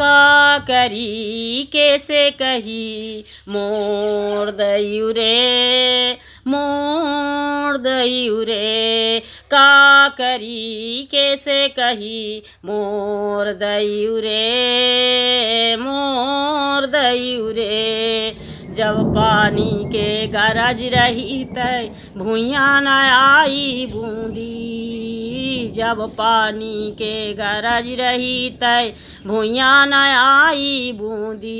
का करी कैसे कही मोर दयू रे मोर दयू रे का करी कैसे कही मोर दयू रे मोर दयू रे जब पानी के गरज रही तय भूया न आई बूंदी जब पानी के गरज रही तय भूया न आई बूंदी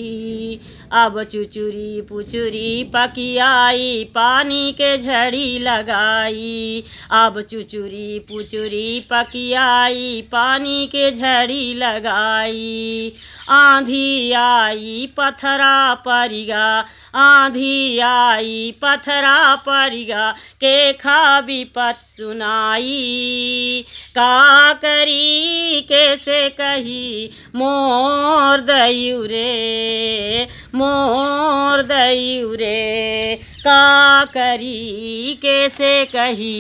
अब चुचुरी पुचुरी आई पानी के झड़ी लगाई अब चुचुरी पुचुरी आई पानी के झड़ी लगाई आंधी आई पथरा परिगा आंधी आई पथरा परिगा के खा विपत सुनाई का करी कैसे कही मोर दयू मोर दयुरे का करी कैसे कही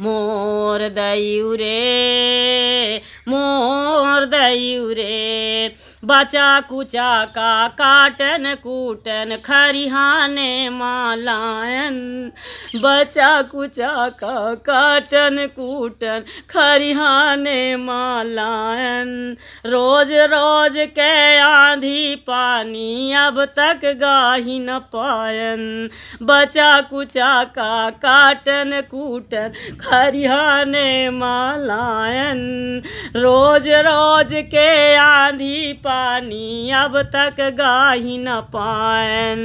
मोर दयुरे मोर दयुरे बचा कुचा का काटन कूटन खरिहाने मालायन बचा कुचा का काटन कूटन खरिहाने मालायन रोज रोज के आंधी पानी अब तक गाही न पायन बचा कुचा का काटन कूटन खरिहाने मालायन रोज रोज के आंधी पा कहानी अब तक गाही न पायन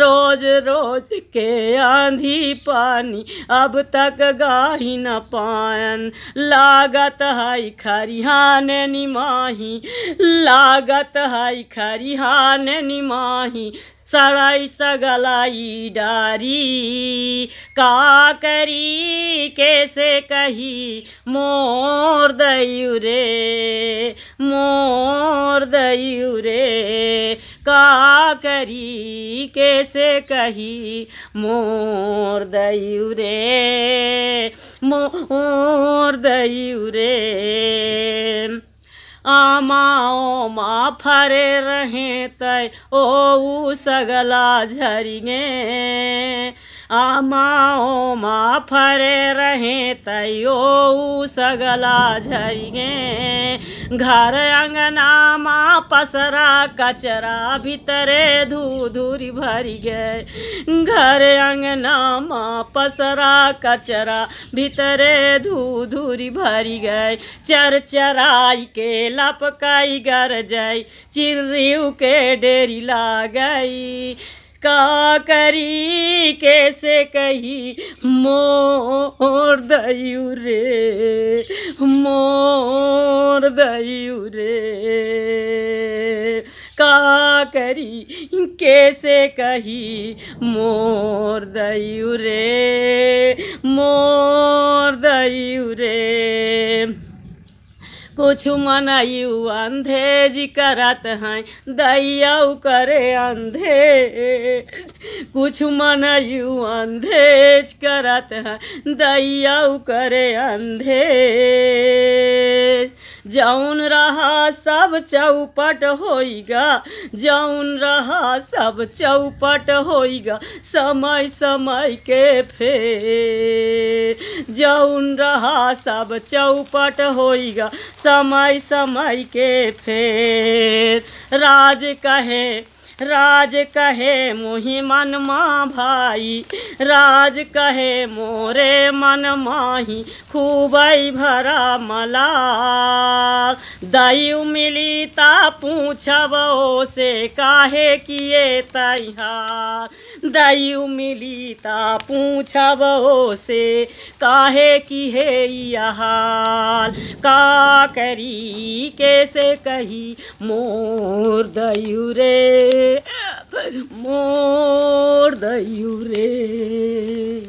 रोज रोज के आंधी पानी अब तक गाही न पायन लागत है खरिहान निमाही लागत है खरिहान निमाही सड़ाई सगलाई डारी का करी कैसे कही मोर दयू मो मोर मोर रे का करी कैसे कही मोर दयू रे मोर दयू रे आमाओ मा फरे रहे तय ओ सगला झरिए आमाओ माँ फरे रहें तयो सगला झरिए घर अंगना माँ पसरा कचरा धू धूधुरी भरी गए घर अंगना माँ पसरा कचरा धू धूधुरी भरी गए चर चराई के लपकाई गर जाई चिर्रियू के डेरी ला गई का करी कैसे कही मोर दयू रे मोर दयू रे का करी कैसे कही मोर दयू रे मोर दयू रे कुछ मनायू अंधे जी करत हैं दैयाऊ करे अंधे कुछ मनायू अंधे करत हैं दैयाऊ करे अंधे जौन रहा सब चौपट होइगा जौन रहा सब चौपट होइगा समय समय के फे जौन रहा सब चौपट होईगा समय समय के फेर राज कहे राज कहे मुही मन माँ भाई राज कहे मोरे मन माही खूबई भरा मला दयु मिली ता पूछब से काहे किए तैहार दयु मिली ता पूछब से काहे की है का करी कैसे कही मोर दयु रे more than you raise.